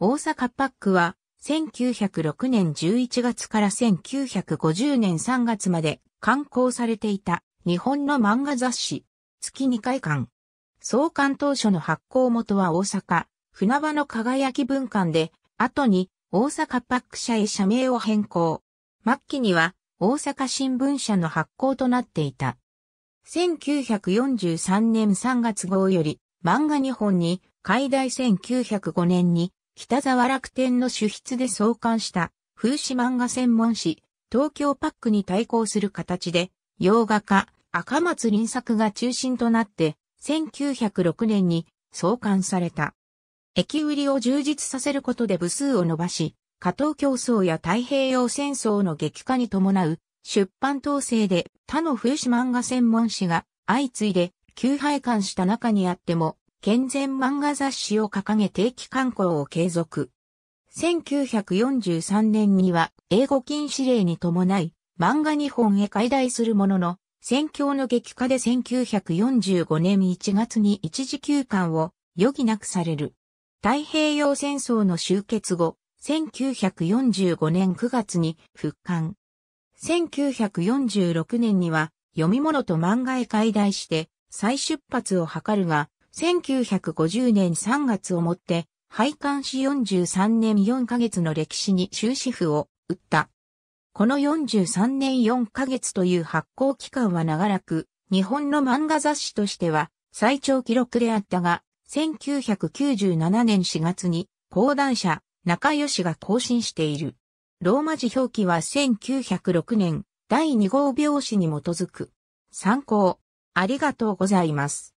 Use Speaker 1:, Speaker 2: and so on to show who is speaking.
Speaker 1: 大阪パックは、1906年11月から1950年3月まで刊行されていた日本の漫画雑誌、月2回刊。創刊当初の発行元は大阪、船場の輝き文館で、後に大阪パック社へ社名を変更。末期には大阪新聞社の発行となっていた。1943年3月号より漫画日本に、海大1905年に北沢楽天の主筆で創刊した風刺漫画専門誌、東京パックに対抗する形で、洋画家、赤松林作が中心となって、1906年に創刊された。駅売りを充実させることで部数を伸ばし、加藤競争や太平洋戦争の激化に伴う出版統制で他の風刺漫画専門誌が相次いで休廃刊した中にあっても健全漫画雑誌を掲げ定期刊行を継続。1943年には英語禁止令に伴い漫画日本へ解題するものの、戦況の激化で1945年1月に一時休館を余儀なくされる。太平洋戦争の終結後、1945年9月に復刊。1946年には読み物と漫画へ解題して再出発を図るが、1950年3月をもって、廃刊し43年4ヶ月の歴史に終止符を打った。この43年4ヶ月という発行期間は長らく、日本の漫画雑誌としては最長記録であったが、1997年4月に講談社中吉が更新している。ローマ字表記は1906年第2号表紙に基づく。参考、ありがとうござい
Speaker 2: ます。